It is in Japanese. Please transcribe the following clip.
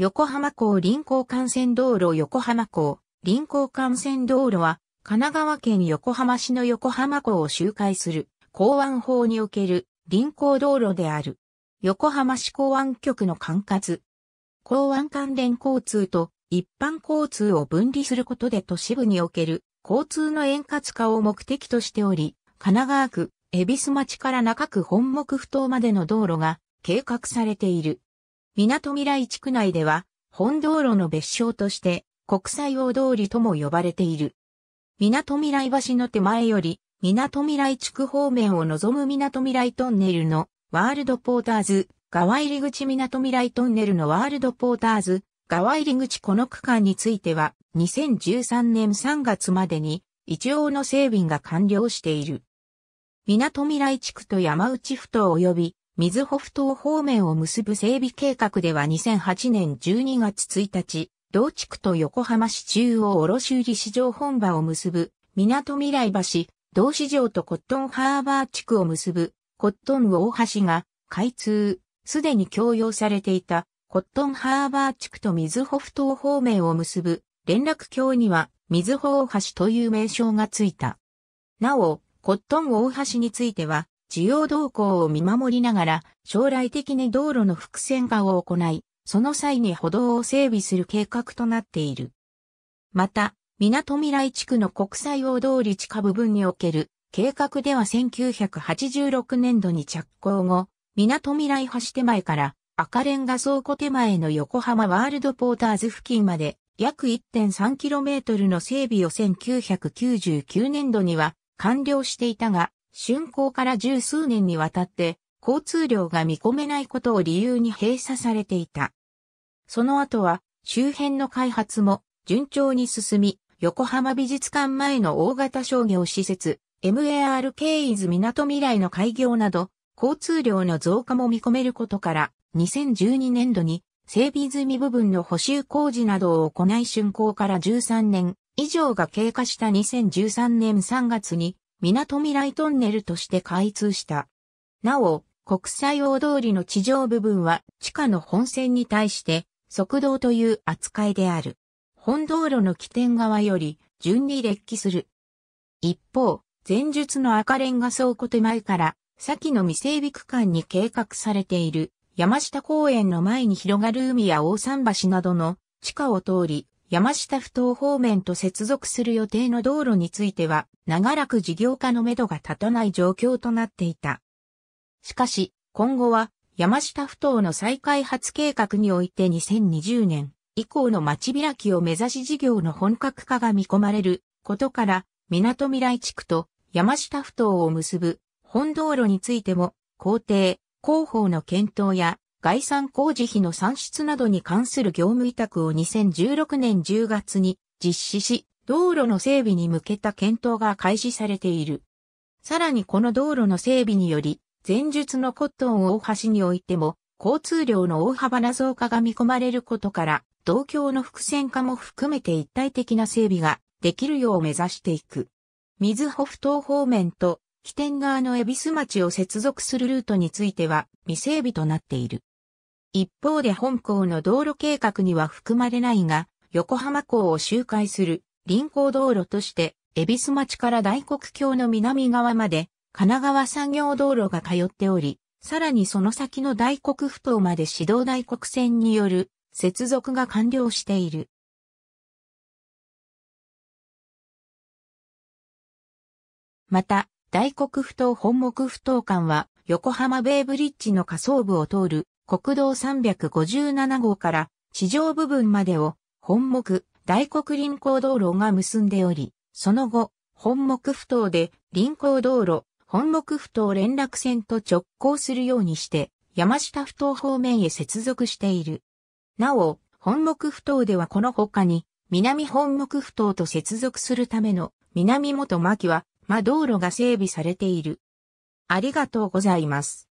横浜港臨港幹線道路横浜港臨港幹線道路は、神奈川県横浜市の横浜港を周回する港湾法における臨港道路である。横浜市港湾局の管轄。港湾関連交通と一般交通を分離することで都市部における交通の円滑化を目的としており、神奈川区、恵比寿町から中区本木埠頭までの道路が計画されている。港未来地区内では、本道路の別称として、国際大通りとも呼ばれている。港未来橋の手前より、港未来地区方面を望む港未来トンネルのワールドポーターズ、側入り口港未来トンネルのワールドポーターズ、側入り口この区間については、2013年3月までに、一応の整備が完了している。港未来地区と山内ふ頭及び水穂ふ島方面を結ぶ整備計画では2008年12月1日、同地区と横浜市中央卸売市場本場を結ぶ、港未来橋、同市場とコットンハーバー地区を結ぶ、コットン大橋が、開通、すでに供用されていた、コットンハーバー地区と水穂ふ島方面を結ぶ、連絡橋には、水穂大橋という名称がついた。なお、コットン大橋については、需要動向を見守りながら、将来的に道路の複線化を行い、その際に歩道を整備する計画となっている。また、港未来地区の国際大通り地下部分における計画では1986年度に着工後、港未来橋手前から赤レンガ倉庫手前の横浜ワールドポーターズ付近まで約 1.3km の整備を1999年度には完了していたが、竣工から十数年にわたって交通量が見込めないことを理由に閉鎖されていた。その後は周辺の開発も順調に進み、横浜美術館前の大型商業施設、MAR k イズ港未来の開業など、交通量の増加も見込めることから、2012年度に整備済み部分の補修工事などを行い竣工から13年以上が経過した2013年3月に港未来トンネルとして開通した。なお、国際大通りの地上部分は地下の本線に対して側道という扱いである。本道路の起点側より順に列記する。一方、前述の赤レンガ倉庫手前から先の未整備区間に計画されている山下公園の前に広がる海や大桟橋などの地下を通り山下不当方面と接続する予定の道路については、長らく事業化のめどが立たない状況となっていた。しかし、今後は、山下不当の再開発計画において2020年以降の町開きを目指し事業の本格化が見込まれることから、港未来地区と山下不当を結ぶ本道路についても、工程、広報の検討や概算工事費の算出などに関する業務委託を2016年10月に実施し、道路の整備に向けた検討が開始されている。さらにこの道路の整備により、前述のコットン大橋においても、交通量の大幅な増加が見込まれることから、同橋の伏線化も含めて一体的な整備ができるよう目指していく。水穂不当方面と起点側の恵比寿町を接続するルートについては未整備となっている。一方で本校の道路計画には含まれないが、横浜港を周回する臨港道路として、恵比寿町から大黒橋の南側まで、神奈川産業道路が通っており、さらにその先の大黒ふ頭まで指導大黒線による接続が完了している。また、大黒ふ頭本木ふ頭間は横浜ベイブリッジの下層部を通る国道357号から地上部分までを本木大黒林行道路が結んでおり、その後、本木不頭で林行道路、本木不頭連絡線と直行するようにして、山下不頭方面へ接続している。なお、本木不頭ではこの他に、南本木不頭と接続するための南元牧は、ま道路が整備されている。ありがとうございます。